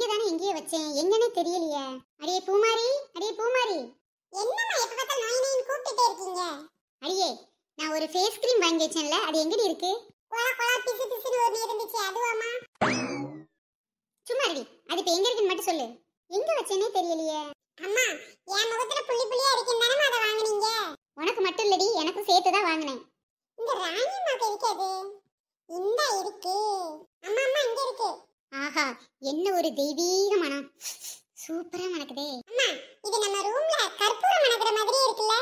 இங்கே தானே இங்கேயே வச்சேன் எங்கன்னு தெரியலையே அடியே பூமாரி அடியே பூமாரி என்னம்மா எப்ப பார்த்தா நாய் நாயின் இருக்கீங்க அடியே நான் ஒரு ஃபேஸ் கிரீம் வாங்கி வச்சேன்ல அது எங்கடி இருக்கு கொலா கொலா பிசு பிசுன்னு ஒரு இருந்துச்சு அதுவாமா சும்மா அடி அது இப்ப எங்க இருக்குன்னு மட்டும் சொல்லு எங்க வச்சேனே தெரியலையே அம்மா என் முகத்துல புள்ளி புள்ளியா இருக்குன்னு அதை வாங்குனீங்க உனக்கு மட்டும் இல்லடி எனக்கும் சேர்த்து தான் வாங்கினேன் இந்த ராணி அம்மாக்கு இருக்காது இந்த இருக்கு அம்மா அம்மா இங்க இருக்கு ஆஹா என்ன ஒரு தெய்வீக மனம் சூப்பரா மணக்குதே அம்மா இது நம்ம ரூம்ல கற்பூரம் மணக்குற மாதிரி இருக்குல்ல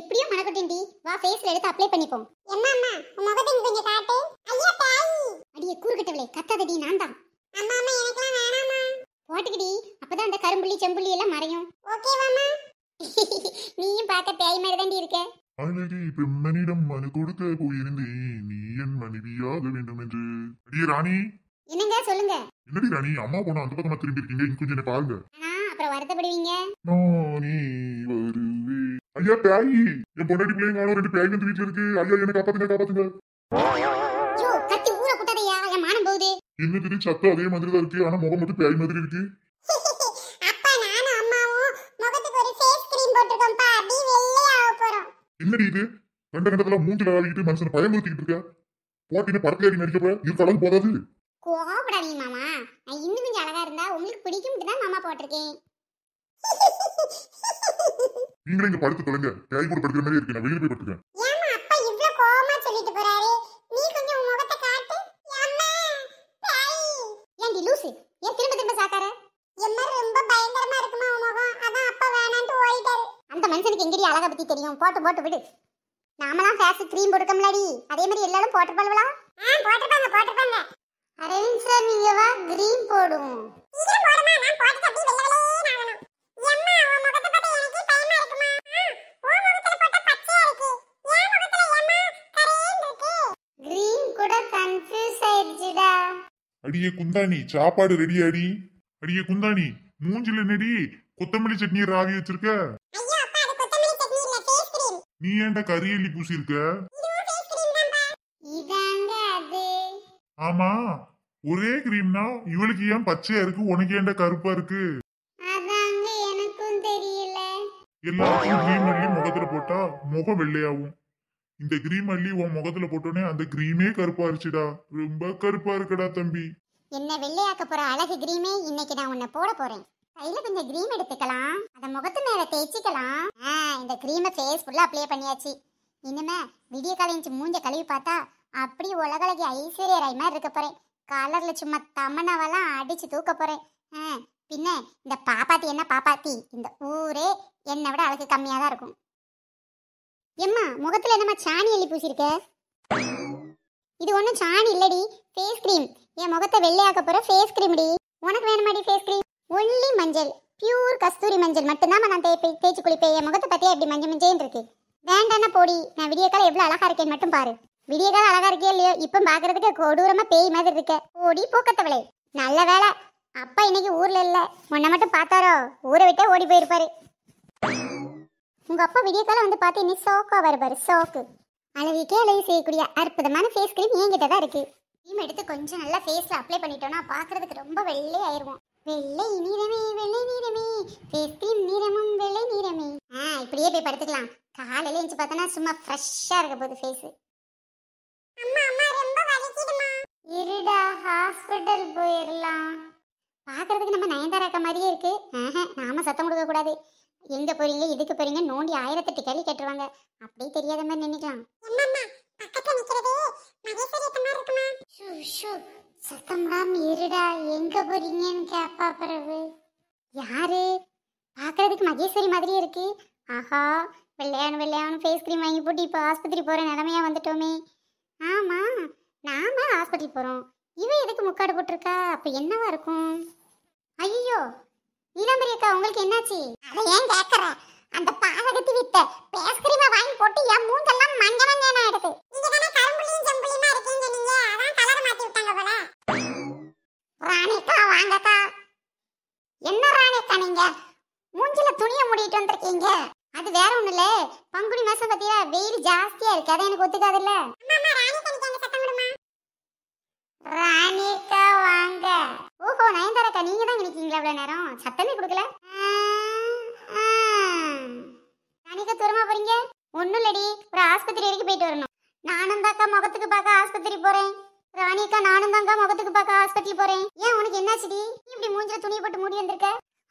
எப்படியோ மணக்கட்டும் வா ஃபேஸ்ல எடுத்து அப்ளை பண்ணிப்போம் அம்மா அம்மா உன் முகத்தை கொஞ்சம் காட்டு ஐயா தாய் அடியே கூறுகட்டவளே கத்தாதடி நான் தான் அம்மா அம்மா எனக்குலாம் வேணாமா போட்டுக்கடி அப்பதான் அந்த கரும்புள்ளி செம்புள்ளி எல்லாம் மறையும் ஓகேவாமா நீயும் பார்க்க பேய் மாதிரி தான் இருக்க அழகே பெண்மணிடம் மனு கொடுக்க போயிருந்தேன் நீ என் மனைவியாக வேண்டும் என்று அடியே ராணி என்னங்க சொல்லுங்க என்னடி ராணி அம்மா போன அந்த பக்கமா திரும்பி இருக்கீங்க இன்னும் கொஞ்சம் என்ன பாருங்க அப்புறம் வருத்தப்படுவீங்க நானே வருவே ஐயா பேயி என் பொண்டாடி பிள்ளைங்க நானும் ரெண்டு பேய் வந்து வீட்டுல இருக்கு ஐயா என்ன காப்பாத்துங்க காப்பாத்துங்க கத்தி ஊற குட்டாதையா என் என்னது சத்தம் அதே மாதிரி தான் இருக்கு ஆனா முகம் மட்டும் பேய் மாதிரி இருக்கு என்னடி இது கண்ட கண்டதெல்லாம் மூஞ்சில ஆடிக்கிட்டு மனுஷன் பயமுறுத்திக்கிட்டு இருக்க போட்டின்னு படத்துல அடி நடிக்க போற இருக்க போதாது கோவப்படாதீங்க மாமா நான் இன்னும் கொஞ்சம் அழகா இருந்தா உங்களுக்கு பிடிக்கும் தான் மாமா போட்டிருக்கேன் நீங்களே இங்க படுத்து தொலைங்க கேரி கூட படுக்கிற மாதிரி இருக்கு நான் வெளியில போய் படுத்துக்கேன் ஏமா அப்பா இவ்ளோ கோவமா சொல்லிட்டு போறாரு நீ கொஞ்சம் உன் முகத்தை காட்டு அம்மா தாய் ஏண்டி லூசு ஏன் திரும்ப திரும்ப சாக்கார எம்மா ரொம்ப பயங்கரமா இருக்குமா உன் முகம் அதான் அப்பா வேணாம்னு ஓடிட்டாரு அந்த மனுஷனுக்கு எங்கடி அழகா பத்தி தெரியும் போட்டு போட்டு விடு நாமலாம் ஃபேஸ் கிரீம் முன்னாடி அதே மாதிரி எல்லாரும் போட்டுப்பாளுவலாம் ஆ போட்டுப்பாங்க போட்டுப்பாங்க அரவிந்த் சார் நீங்க வா கிரீன் போடுவோம் அடியே குந்தாணி சாப்பாடு ரெடி அடி அடியே குந்தாணி மூஞ்சில நடி கொத்தமல்லி சட்னி ராவி வச்சிருக்க நீ ஏன்டா கரியல்லி பூசி இருக்க ஆமா ஒரே கிரீம்னா இவளுக்கு ஏன் பச்சையா இருக்கு உனக்கு ஏன்டா கருப்பா இருக்கு அதாங்க எனக்கும் தெரியல எல்லாருக்கும் கிரீம் அள்ளி முகத்துல போட்டா முகம் வெள்ளையாகும் இந்த கிரீம் அள்ளி உன் முகத்துல போட்டோன்னே அந்த கிரீமே கருப்பா இருச்சுடா ரொம்ப கருப்பா இருக்குடா தம்பி என்ன வெள்ளையாக்க போற அழகு கிரீமே இன்னைக்கு நான் உன்னை போட போறேன் கையில கொஞ்சம் கிரீம் எடுத்துக்கலாம் அத முகத்து மேல தேய்ச்சிக்கலாம் இந்த கிரீமை ஃபேஸ் ஃபுல்லா அப்ளை பண்ணியாச்சு இனிமே வீடியோ காலேஜ் மூஞ்ச கழுவி பார்த்தா அப்படி உலகலகி ஐஸ்வர்ய ராய் மாதிரி இருக்க போறேன் கலர்ல சும்மா தமனாவெல்லாம் அடிச்சு தூக்க போறேன் பின்ன இந்த பாப்பாத்தி என்ன பாப்பாத்தி இந்த ஊரே என்னை விட அழகு கம்மியாக தான் இருக்கும் எம்மா முகத்துல என்னம்மா சாணி எழுதி பூசிருக்க இது ஒன்றும் சாணி இல்லடி ஃபேஸ் கிரீம் என் முகத்தை வெள்ளையாக்க போற ஃபேஸ் க்ரீம்டி உனக்கு வேணுமாடி ஃபேஸ் கிரீம் ஒன்லி மஞ்சள் பியூர் கஸ்தூரி மஞ்சள் மட்டும்தான் நான் தேய்ப்பேன் தேய்ச்சி குளிப்பேன் என் முகத்தை பற்றியே அப்படி மஞ்சள் மஞ்சள் இருக்கு வேண்டான போடி நான் விடியக்கால எவ்வளோ அழகா இருக்கேன் மட்டும் பாரு விடியகால அழகா இருக்கே இல்லையோ இப்ப பாக்குறதுக்கு கொடூரமா பேய் மாதிரி இருக்க ஓடி போக்கத்தவளே நல்ல வேலை அப்பா இன்னைக்கு ஊர்ல இல்ல உன்ன மட்டும் பார்த்தாரோ ஊரை விட்டே ஓடி போயிருப்பாரு உங்க அப்பா விடிய வந்து பார்த்து இன்னைக்கு சோக்கா வருவாரு சோக்கு அழகிக்கே அழகு செய்யக்கூடிய அற்புதமான ஃபேஸ் கிரீம் என்கிட்ட தான் இருக்கு கிரீம் எடுத்து கொஞ்சம் நல்லா ஃபேஸ்ல அப்ளை பண்ணிட்டோம்னா பாக்குறதுக்கு ரொம்ப வெள்ளை ஆயிருவோம் வெள்ளை நீரமே வெள்ளை நீரமே ஃபேஸ் கிரீம் நீரமும் வெள்ளை நீரமே ஆ இப்படியே போய் படுத்துக்கலாம் காலையில எழுந்து பார்த்தோன்னா சும்மா ஃப்ரெஷ்ஷாக இருக்க போகுது ஃபேஸு அம்மா ரொம்ப இருடா ஹாஸ்பிட்டல் போயிடலாம் பார்க்கறதுக்கு நம்ம நயன்தாரா இருக்க மாதிரியே இருக்கு நாம சத்தம் கொடுக்க கூடாது எங்க போறீங்க இதுக்கு போறீங்க நோண்டி ஆயிரத்தெட்டு கேள்வி கேட்டுருவாங்க அப்படியே தெரியாத மாதிரி நினைக்கலாம் சத்தம்டாம இருடா எங்க போறீங்கன்னு கேப்பா பிறகு யாரு பார்க்கறதுக்கு மகேஸ்வரி மாதிரியே இருக்கு ஆஹா வெள்ளையானு வெள்ளையானு ஃபேஸ் க்ரீம் வாங்கி போட்டு இப்போ ஆஸ்பத்திரி போகிற நிலமையாக வந்துட்டோமே ஆமா நாம ஹாஸ்பிட்டல் போறோம் இவ எதுக்கு முக்காடு போட்டிருக்கா அப்ப என்னவா இருக்கும் ஐயோ நீலாம்பரி அக்கா உங்களுக்கு என்னாச்சு அதை ஏன் கேக்குற அந்த பாவகத்தி வித்த பேஸ் வாங்கி போட்டு என் மூஞ்செல்லாம் மஞ்சள் மஞ்சள் ஆயிடுது நீங்க தானே கரும்புலியும் செம்புலியுமா இருக்கீங்க நீங்க அதான் கலர் மாத்தி விட்டாங்க போல ராணிக்கா வாங்கக்கா என்ன ராணிக்கா நீங்க மூஞ்சில துணியை மூடிட்டு வந்திருக்கீங்க அது வேற ஒண்ணு இல்ல பங்குனி மாசம் பத்தியா வெயில் ஜாஸ்தியா இருக்கு அதை எனக்கு ஒத்துக்காது இல்ல ராணிக்கா வாங்க ஓஹோ நயன்தாராக்கா நீங்க தான் நினைக்கீங்களா இவ்வளவு நேரம் சத்தமே கொடுக்கல ராணிக்கா தூரமா போறீங்க ஒன்றும் இல்லடி ஒரு ஆஸ்பத்திரி வரைக்கும் போயிட்டு வரணும் நானும் தாக்கா முகத்துக்கு பார்க்க ஆஸ்பத்திரி போறேன் ராணிக்கா நானும் தாங்க முகத்துக்கு பார்க்க ஹாஸ்பிட்டல் போறேன் ஏன் உனக்கு என்னாச்சுடி நீ இப்படி மூஞ்சில துணி போட்டு மூடி வந்திருக்க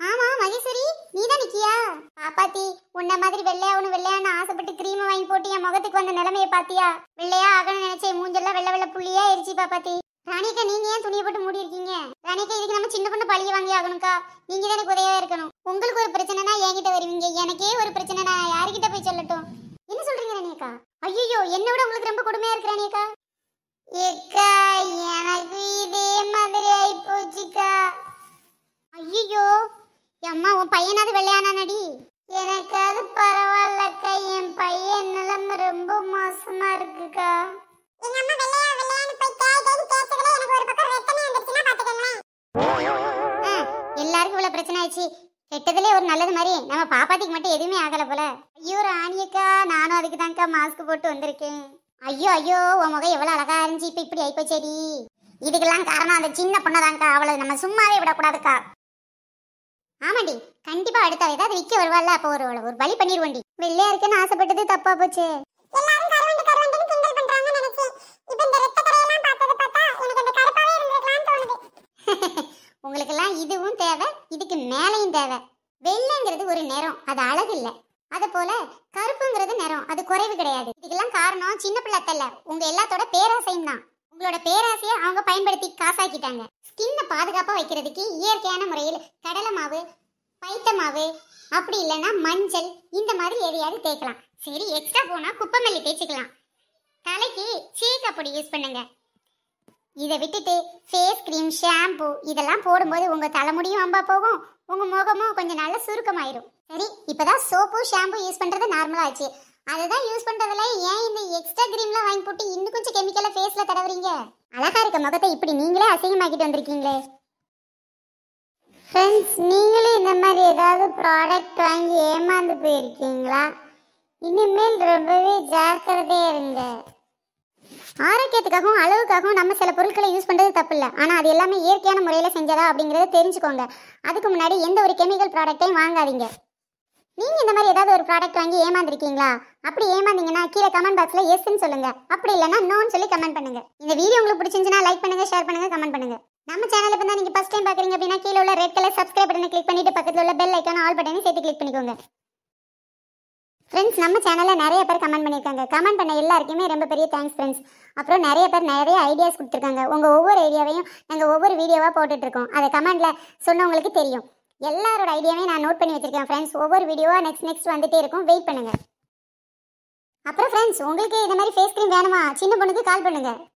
ஆமா மகேஸ்வரி நீ தான் நிக்கியா பாப்பாத்தி உன்ன மாதிரி வெள்ளையா ஒண்ணு வெள்ளையான்னு ஆசைப்பட்டு கிரீம் வாங்கி போட்டு என் முகத்துக்கு வந்த நிலைமையை பாத்தியா வெள்ளையா ஆகணும்னு நினைச்சே மூஞ்செல்லாம் வெள்ள வெள்ள புள்ளியா எரிச்சு பாப்பாத்தி ரணிகா நீங்க ஏன் துணியை போட்டு மூடி இருக்கீங்க ரணிகா இதுக்கு நம்ம சின்ன பொண்ணு பழிய வாங்கி ஆகணும்க்கா நீங்க எனக்கு உதவியா இருக்கணும் உங்களுக்கு ஒரு பிரச்சனைனா என்கிட்ட வருவீங்க எனக்கே ஒரு பிரச்சனை நான் யாருக்கிட்ட போய் சொல்லட்டும் என்ன சொல்றீங்க ரணிகா ஐயோ என்ன விட உங்களுக்கு ரொம்ப கொடுமையா இருக்கு ரணிகா ஏக்கா எனக்கு இதே மாதிரி ஆயி போச்சுக்கா ஐயோ அம்மா உன் பையனாவது வெள்ளையானா நடி எனக்கு அது பரவாயில்லக்கா என் பையன் நிலைமை ரொம்ப மோசமா இருக்குக்கா கெட்டதுலேயே ஒரு நல்லது மாதிரி நம்ம பாப்பாத்திக்கு மட்டும் எதுவுமே ஆகலை போல ஐயோ ராணியக்கா நானும் அதுக்கு தான்க்கா மாஸ்க் போட்டு வந்திருக்கேன் ஐயோ ஐயோ உன் முகம் எவ்வளோ அழகா இருந்துச்சு இப்போ இப்படி ஆயிப்போச்சேடி இதுக்கெல்லாம் காரணம் அந்த சின்ன பொண்ணதாங்க்கா அவளை நம்ம சும்மாவே விடக்கூடாதுக்கா ஆமாடி கண்டிப்பா அடுத்த ஏதாவது விற்க வருவாள்ல அப்போ ஒரு ஒரு பலி பண்ணிடுவோண்டி வெள்ளையா இருக்கேன்னு ஆசைப்பட்டது தப்பா போச்சு உங்களுக்கு எல்லாம் இதுவும் தேவை இதுக்கு மேலையும் தேவை வெள்ளைங்கிறது ஒரு நிறம் அது அழகு இல்லை அது போல கருப்புங்கிறது நிறம் அது குறைவு கிடையாது இதுக்கெல்லாம் காரணம் சின்ன பிள்ளை தல்ல உங்க எல்லாத்தோட பேராசையும் தான் உங்களோட பேராசையை அவங்க பயன்படுத்தி காசாக்கிட்டாங்க ஸ்கின்னை பாதுகாப்பாக வைக்கிறதுக்கு இயற்கையான முறையில் கடலை மாவு பைத்த மாவு அப்படி இல்லைன்னா மஞ்சள் இந்த மாதிரி எதையாவது தேய்க்கலாம் சரி எக்ஸ்ட்ரா போனால் குப்பமல்லி தேய்ச்சிக்கலாம் தலைக்கு சீக் யூஸ் பண்ணுங்க இதை விட்டுட்டு ஃபேஸ் க்ரீம் ஷாம்பு இதெல்லாம் போடும்போது உங்கள் தலைமுடியும் அம்பா போகும் உங்க முகமும் கொஞ்சம் நல்லா சுருக்கமாயிரும் சரி இப்பதான் சோப்பு ஷாம்பு யூஸ் பண்றது நார்மலா ஆச்சு அதுதான் யூஸ் பண்றதுல ஏன் இந்த எக்ஸ்ட்ரா கிரீம்லாம் வாங்கி போட்டு இன்னும் கொஞ்சம் கெமிக்கல ஃபேஸ்ல தடவுறீங்க அழகா இருக்க முகத்தை இப்படி நீங்களே அசிங்கமாக்கிட்டு வந்திருக்கீங்களே ஃப்ரெண்ட்ஸ் நீங்களே இந்த மாதிரி ஏதாவது ப்ராடக்ட் வாங்கி ஏமாந்து போயிருக்கீங்களா இனிமேல் ரொம்பவே ஜாக்கிரதையா இருங்க ஆரோக்கியத்துக்காகவும் அளவுக்காகவும் நம்ம சில பொருட்களை யூஸ் பண்ணுறது தப்பு இல்லை ஆனால் அது எல்லாமே இயற்கையான முறையில் செஞ்சதா அப்படிங்கிறத தெரிஞ்சுக்கோங்க அதுக்கு முன்னாடி எந்த ஒரு கெமிக்கல் ப்ராடக்ட்டையும் வாங்காதீங்க நீங்கள் இந்த மாதிரி ஏதாவது ஒரு ப்ராடக்ட் வாங்கி ஏமாந்துருக்கீங்களா அப்படி ஏமாந்தீங்கன்னா கீழே கமெண்ட் பாக்ஸில் எஸ்ன்னு சொல்லுங்கள் அப்படி இல்லைனா நோன்னு சொல்லி கமெண்ட் பண்ணுங்கள் இந்த வீடியோ உங்களுக்கு பிடிச்சிருந்துச்சுன்னா லைக் பண்ணுங்கள் ஷேர் பண்ணுங்கள் கமெண்ட் பண்ணுங்கள் நம்ம சேனல் இப்போ தான் நீங்கள் ஃபஸ்ட் டைம் பார்க்குறீங்க அப்படின்னா கீழே உள்ள ரெட் கலர் சப்ஸ்கிரைப் பட்டனை கிளிக் பண்ணிட்டு பக்கத்தில் உள்ள பெல் ஐக்கான ஆல் பட்டனையும் சேர்த்து கிளிக் பண்ணிக்கோங்க ஃப்ரெண்ட்ஸ் நம்ம சேனலில் நிறைய பேர் கமெண்ட் பண்ணியிருக்காங்க கமெண்ட் பண்ண எல்லாருக்குமே ரொம்ப பெரிய தேங்க்ஸ் ஃப்ரெண்ட்ஸ் அப்புறம் நிறைய பேர் நிறைய ஐடியாஸ் கொடுத்துருக்காங்க உங்கள் ஒவ்வொரு ஐடியாவையும் நாங்கள் ஒவ்வொரு வீடியோவாக போட்டுட்ருக்கோம் அதை கமெண்டில் சொன்னவங்களுக்கு தெரியும் எல்லாரோட ஐடியாவையும் நான் நோட் பண்ணி வச்சுருக்கேன் ஃப்ரெண்ட்ஸ் ஒவ்வொரு வீடியோவாக நெக்ஸ்ட் நெக்ஸ்ட் வந்துகிட்டே இருக்கும் வெயிட் பண்ணுங்கள் அப்புறம் ஃப்ரெண்ட்ஸ் உங்களுக்கு இந்த மாதிரி ஃபேஸ் க்ரீம் வேணுமா சின்ன பொண்ணுக்கு கால் பண்ணுங்கள்